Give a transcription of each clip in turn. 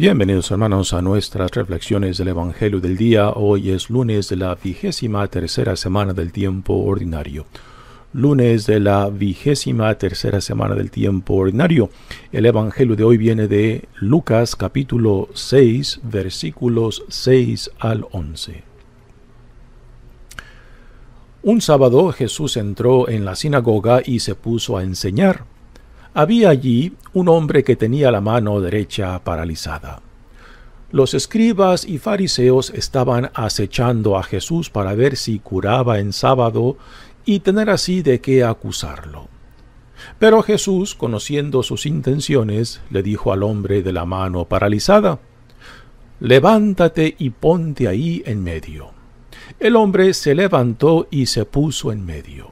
Bienvenidos hermanos a nuestras reflexiones del Evangelio del día. Hoy es lunes de la vigésima tercera semana del tiempo ordinario. Lunes de la vigésima tercera semana del tiempo ordinario. El Evangelio de hoy viene de Lucas capítulo 6 versículos 6 al 11. Un sábado Jesús entró en la sinagoga y se puso a enseñar. Había allí un hombre que tenía la mano derecha paralizada. Los escribas y fariseos estaban acechando a Jesús para ver si curaba en sábado y tener así de qué acusarlo. Pero Jesús, conociendo sus intenciones, le dijo al hombre de la mano paralizada, Levántate y ponte ahí en medio. El hombre se levantó y se puso en medio.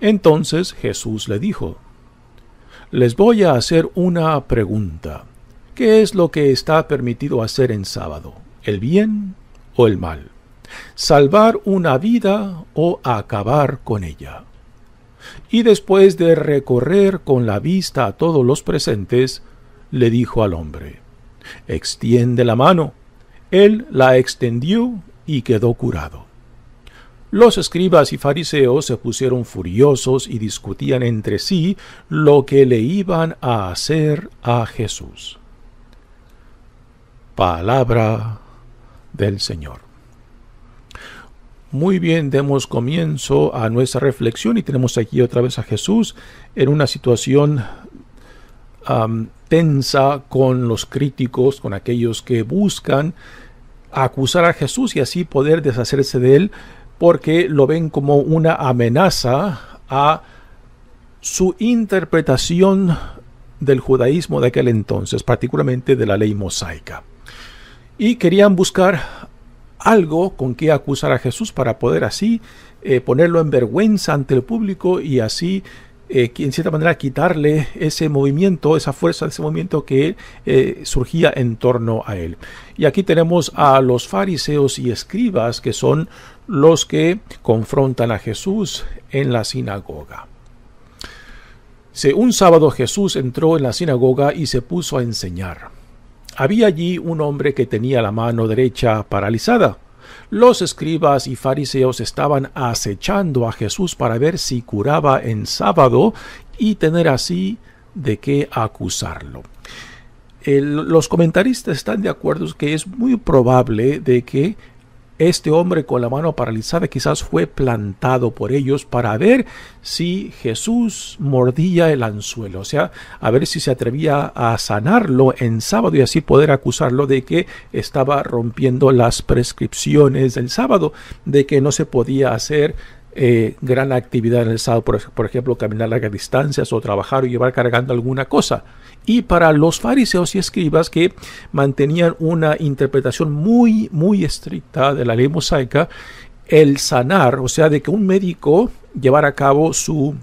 Entonces Jesús le dijo, les voy a hacer una pregunta. ¿Qué es lo que está permitido hacer en sábado? ¿El bien o el mal? ¿Salvar una vida o acabar con ella? Y después de recorrer con la vista a todos los presentes, le dijo al hombre, Extiende la mano. Él la extendió y quedó curado. Los escribas y fariseos se pusieron furiosos y discutían entre sí lo que le iban a hacer a Jesús. Palabra del Señor. Muy bien, demos comienzo a nuestra reflexión y tenemos aquí otra vez a Jesús en una situación tensa con los críticos, con aquellos que buscan acusar a Jesús y así poder deshacerse de él porque lo ven como una amenaza a su interpretación del judaísmo de aquel entonces, particularmente de la ley mosaica. Y querían buscar algo con que acusar a Jesús para poder así eh, ponerlo en vergüenza ante el público y así, eh, en cierta manera, quitarle ese movimiento, esa fuerza, ese movimiento que eh, surgía en torno a él. Y aquí tenemos a los fariseos y escribas, que son los que confrontan a Jesús en la sinagoga. Un sábado Jesús entró en la sinagoga y se puso a enseñar. Había allí un hombre que tenía la mano derecha paralizada. Los escribas y fariseos estaban acechando a Jesús para ver si curaba en sábado y tener así de qué acusarlo. los comentaristas están de acuerdo que es muy probable de que este hombre con la mano paralizada quizás fue plantado por ellos para ver si Jesús mordía el anzuelo, o sea, a ver si se atrevía a sanarlo en sábado y así poder acusarlo de que estaba rompiendo las prescripciones del sábado, de que no se podía hacer eh, gran actividad en el sábado, por, por ejemplo, caminar largas distancias o trabajar o llevar cargando alguna cosa y para los fariseos y escribas que mantenían una interpretación muy, muy estricta de la ley mosaica, el sanar, o sea, de que un médico llevara a cabo su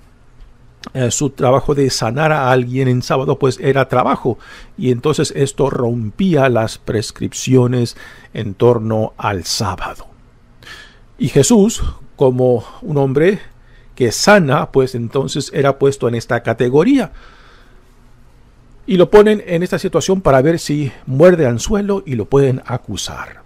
eh, su trabajo de sanar a alguien en sábado pues era trabajo y entonces esto rompía las prescripciones en torno al sábado y Jesús como un hombre que sana pues entonces era puesto en esta categoría y lo ponen en esta situación para ver si muerde anzuelo y lo pueden acusar.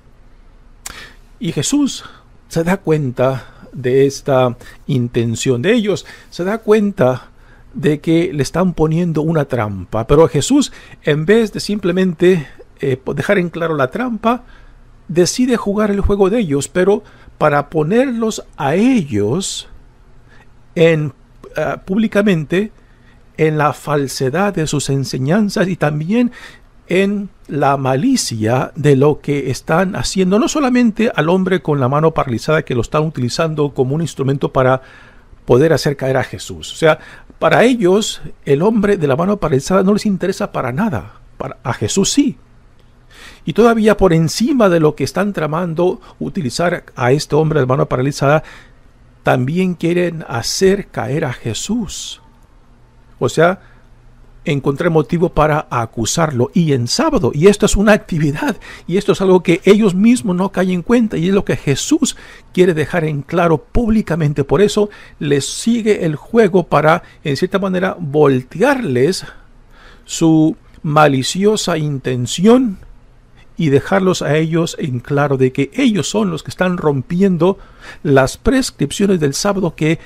Y Jesús se da cuenta de esta intención de ellos, se da cuenta de que le están poniendo una trampa, pero Jesús en vez de simplemente eh, dejar en claro la trampa, decide jugar el juego de ellos, pero para ponerlos a ellos en ah, públicamente en la falsedad de sus enseñanzas y también en la malicia de lo que están haciendo, no solamente al hombre con la mano paralizada que lo están utilizando como un instrumento para poder hacer caer a Jesús. O sea, para ellos el hombre de la mano paralizada no les interesa para nada, para, a Jesús sí. Y todavía por encima de lo que están tramando utilizar a este hombre de la mano paralizada, también quieren hacer caer a Jesús. O sea, encontré motivo para acusarlo y en sábado. Y esto es una actividad y esto es algo que ellos mismos no caen en cuenta y es lo que Jesús quiere dejar en claro públicamente. Por eso les sigue el juego para, en cierta manera, voltearles su maliciosa intención y dejarlos a ellos en claro de que ellos son los que están rompiendo las prescripciones del sábado que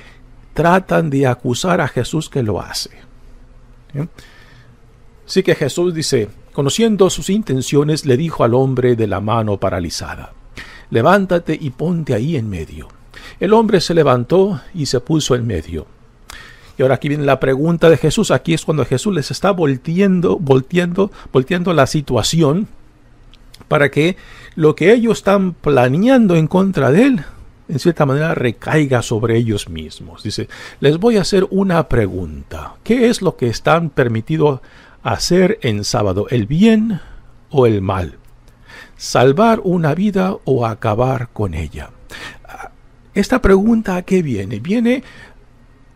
tratan de acusar a Jesús que lo hace. ¿Sí? ¿Eh? Así que Jesús dice, conociendo sus intenciones, le dijo al hombre de la mano paralizada, levántate y ponte ahí en medio. El hombre se levantó y se puso en medio. Y ahora aquí viene la pregunta de Jesús. Aquí es cuando Jesús les está volteando, volteando, volteando la situación para que lo que ellos están planeando en contra de él en cierta manera recaiga sobre ellos mismos. Dice, les voy a hacer una pregunta. ¿Qué es lo que están permitido hacer en sábado? ¿El bien o el mal? ¿Salvar una vida o acabar con ella? Esta pregunta a qué viene? Viene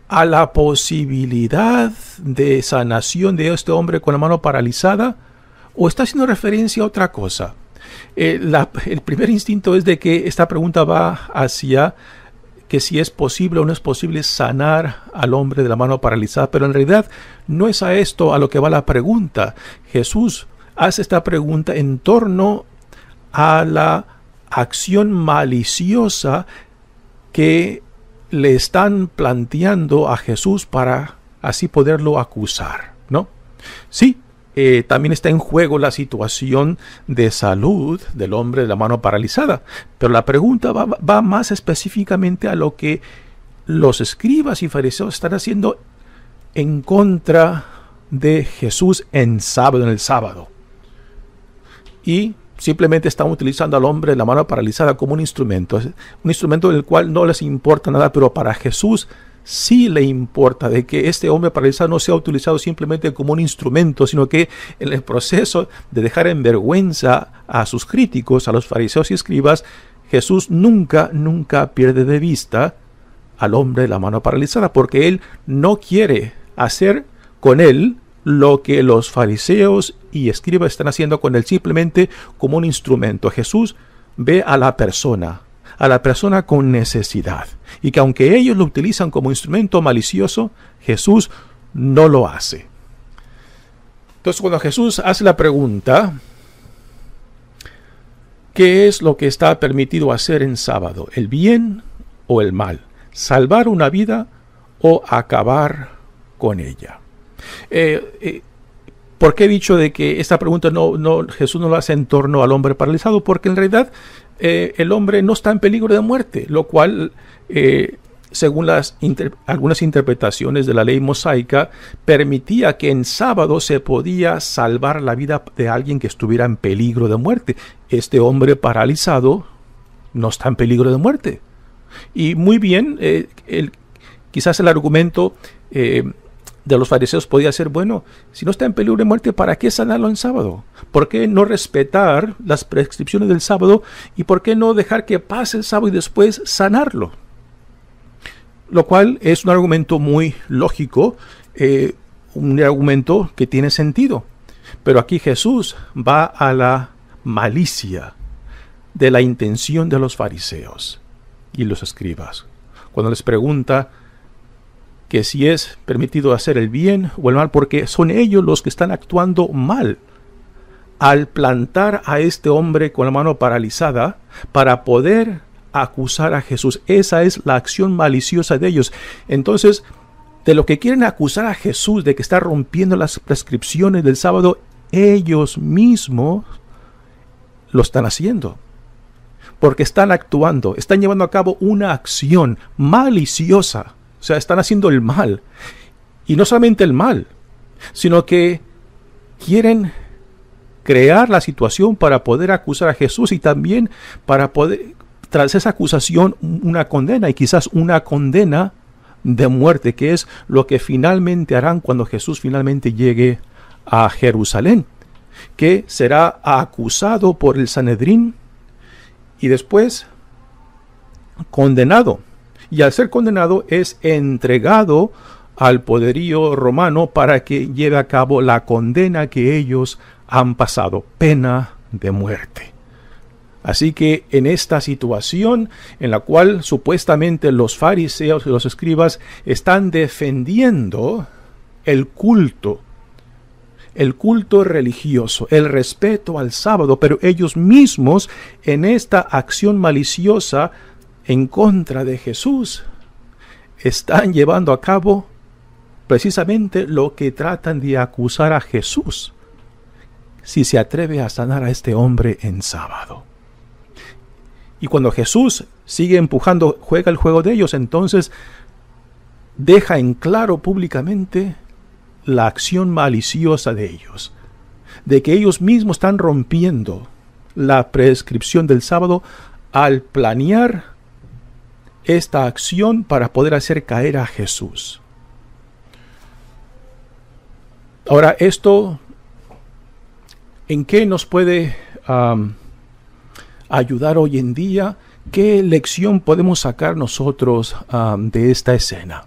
a la posibilidad de sanación de este hombre con la mano paralizada o está haciendo referencia a otra cosa. Eh, el primer instinto es de que esta pregunta va hacia que si es posible o no es posible sanar al hombre de la mano paralizada, pero en realidad no es a esto a lo que va la pregunta. Jesús hace esta pregunta en torno a la acción maliciosa que le están planteando a Jesús para así poderlo acusar, ¿no? Sí, eh, también está en juego la situación de salud del hombre de la mano paralizada. Pero la pregunta va, más específicamente a lo que los escribas y fariseos están haciendo en contra de Jesús en sábado, en el sábado. Y simplemente están utilizando al hombre de la mano paralizada como un instrumento, un instrumento del cual no les importa nada, pero para Jesús si le importa de que este hombre paralizado no sea utilizado simplemente como un instrumento, sino que en el proceso de dejar en vergüenza a sus críticos, a los fariseos y escribas, Jesús nunca, nunca pierde de vista al hombre de la mano paralizada, porque él no quiere hacer con él lo que los fariseos y escribas están haciendo con él simplemente como un instrumento. Jesús ve a la persona, a la persona con necesidad y que aunque ellos lo utilizan como instrumento malicioso, Jesús no lo hace. Entonces cuando Jesús hace la pregunta, ¿qué es lo que está permitido hacer en sábado? ¿El bien o el mal? ¿Salvar una vida o acabar con ella? Eh, eh, ¿Por qué he dicho de que esta pregunta no, no, Jesús no lo hace en torno al hombre paralizado? Porque en realidad eh, el hombre no está en peligro de muerte, lo cual, eh, según las algunas interpretaciones de la ley mosaica, permitía que en sábado se podía salvar la vida de alguien que estuviera en peligro de muerte. Este hombre paralizado no está en peligro de muerte. Y muy bien, eh, quizás el argumento de los fariseos podía ser, bueno, si no está en peligro de muerte, ¿para qué sanarlo en sábado? ¿Por qué no respetar las prescripciones del sábado? ¿Y por qué no dejar que pase el sábado y después sanarlo? Lo cual es un argumento muy lógico, eh, un argumento que tiene sentido. Pero aquí Jesús va a la malicia de la intención de los fariseos y los escribas. Cuando les pregunta, que si es permitido hacer el bien o el mal, porque son ellos los que están actuando mal. Al plantar a este hombre con la mano paralizada para poder acusar a Jesús, esa es la acción maliciosa de ellos. Entonces, de lo que quieren acusar a Jesús de que está rompiendo las prescripciones del sábado, ellos mismos lo están haciendo. Porque están actuando, están llevando a cabo una acción maliciosa o sea, están haciendo el mal. Y no solamente el mal, sino que quieren crear la situación para poder acusar a Jesús y también para poder, tras esa acusación, una condena y quizás una condena de muerte, que es lo que finalmente harán cuando Jesús finalmente llegue a Jerusalén, que será acusado por el Sanedrín y después condenado y al ser condenado es entregado al poderío romano para que lleve a cabo la condena que ellos han pasado, pena de muerte. Así que en esta situación en la cual supuestamente los fariseos y los escribas están defendiendo el culto, el culto religioso, el respeto al sábado, pero ellos mismos en esta acción maliciosa en contra de Jesús están llevando a cabo precisamente lo que tratan de acusar a Jesús si se atreve a sanar a este hombre en sábado. Y cuando Jesús sigue empujando, juega el juego de ellos, entonces deja en claro públicamente la acción maliciosa de ellos, de que ellos mismos están rompiendo la prescripción del sábado al planear esta acción para poder hacer caer a Jesús. Ahora, esto, ¿en qué nos puede ayudar hoy en día? ¿Qué lección podemos sacar nosotros de esta escena?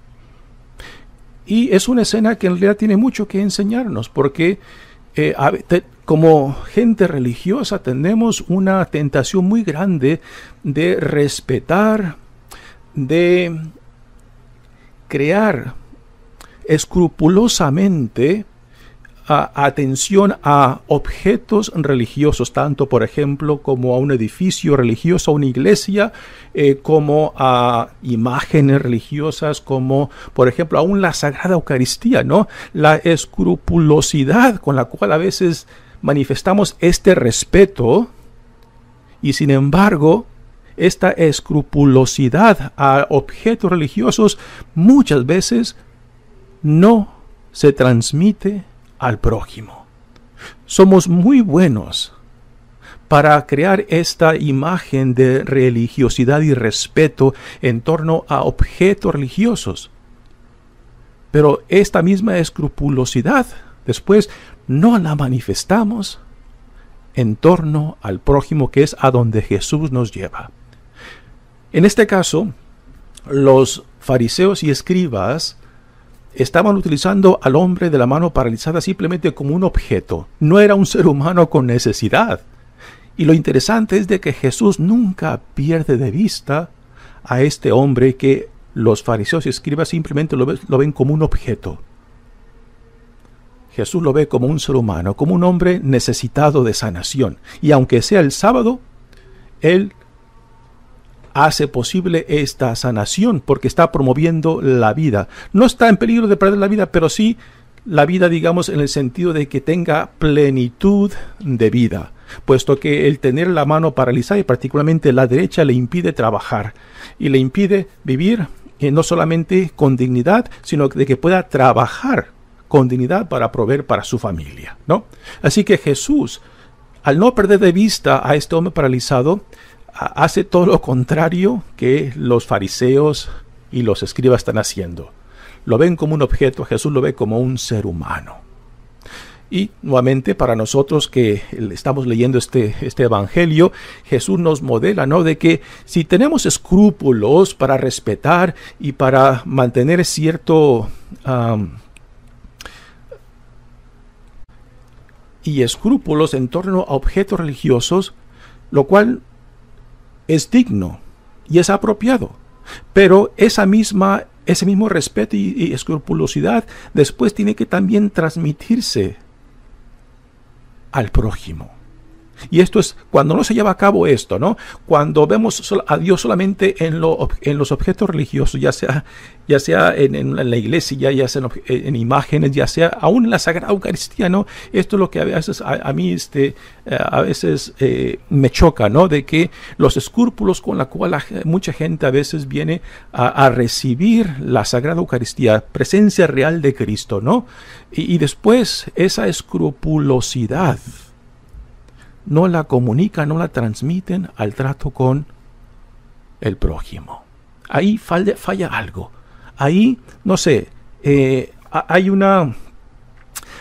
Y es una escena que en realidad tiene mucho que enseñarnos, porque eh, como gente religiosa tenemos una tentación muy grande de respetar de crear escrupulosamente atención a objetos religiosos, tanto por ejemplo como a un edificio religioso, a una iglesia, eh, como a imágenes religiosas, como por ejemplo aún la Sagrada Eucaristía, ¿no? La escrupulosidad con la cual a veces manifestamos este respeto y sin embargo esta escrupulosidad a objetos religiosos muchas veces no se transmite al prójimo. Somos muy buenos para crear esta imagen de religiosidad y respeto en torno a objetos religiosos. Pero esta misma escrupulosidad después no la manifestamos en torno al prójimo que es a donde Jesús nos lleva. En este caso, los fariseos y escribas estaban utilizando al hombre de la mano paralizada simplemente como un objeto. No era un ser humano con necesidad. Y lo interesante es de que Jesús nunca pierde de vista a este hombre que los fariseos y escribas simplemente lo, lo ven como un objeto. Jesús lo ve como un ser humano, como un hombre necesitado de sanación. Y aunque sea el sábado, Él hace posible esta sanación porque está promoviendo la vida. No está en peligro de perder la vida, pero sí la vida, digamos, en el sentido de que tenga plenitud de vida, puesto que el tener la mano paralizada y particularmente la derecha le impide trabajar y le impide vivir eh, no solamente con dignidad, sino de que pueda trabajar con dignidad para proveer para su familia, ¿no? Así que Jesús, al no perder de vista a este hombre paralizado, hace todo lo contrario que los fariseos y los escribas están haciendo. Lo ven como un objeto, Jesús lo ve como un ser humano. Y nuevamente para nosotros que estamos leyendo este, este Evangelio, Jesús nos modela, ¿no? De que si tenemos escrúpulos para respetar y para mantener cierto... y escrúpulos en torno a objetos religiosos, lo cual es digno y es apropiado. Pero esa misma, ese mismo respeto y, y escrupulosidad después tiene que también transmitirse al prójimo. Y esto es cuando no se lleva a cabo esto, ¿no? Cuando vemos a Dios solamente en, en los objetos religiosos, ya sea, ya sea en, en la iglesia, ya sea en, en, imágenes, ya sea aún en la Sagrada Eucaristía, ¿no? Esto es lo que a veces a, mí este, eh, a veces eh, me choca, ¿no? De que los escrúpulos con la cual mucha gente a veces viene a, recibir la Sagrada Eucaristía, presencia real de Cristo, ¿no? y después esa escrupulosidad no la comunican, no la transmiten al trato con el prójimo. Ahí falla, algo. Ahí, no sé, eh, hay, una,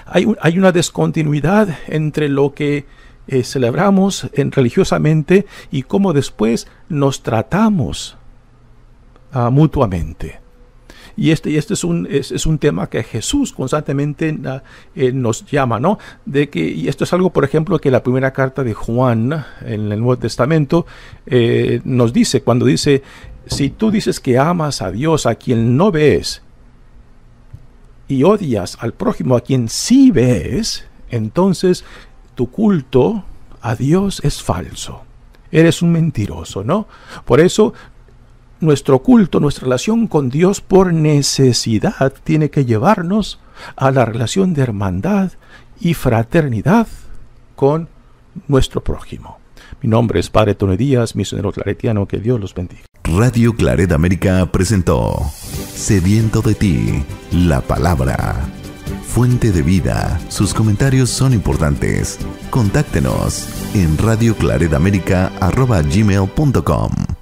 hay, una descontinuidad entre lo que eh, celebramos religiosamente y cómo después nos tratamos ah, mutuamente. Y este, este es, un, es, un tema que Jesús constantemente ah, eh, nos llama, ¿no? De que, y esto es algo, por ejemplo, que la primera carta de Juan en el Nuevo Testamento eh, nos dice, cuando dice, si tú dices que amas a Dios a quien no ves y odias al prójimo a quien sí ves, entonces tu culto a Dios es falso. Eres un mentiroso, ¿no? Por eso nuestro culto, nuestra relación con Dios por necesidad tiene que llevarnos a la relación de hermandad y fraternidad con nuestro prójimo. Mi nombre es Padre Tony Díaz, misionero claretiano, que Dios los bendiga. Radio Claret América presentó Sediento de ti, la palabra. Fuente de vida, sus comentarios son importantes. Contáctenos en radioclaretamérica.com.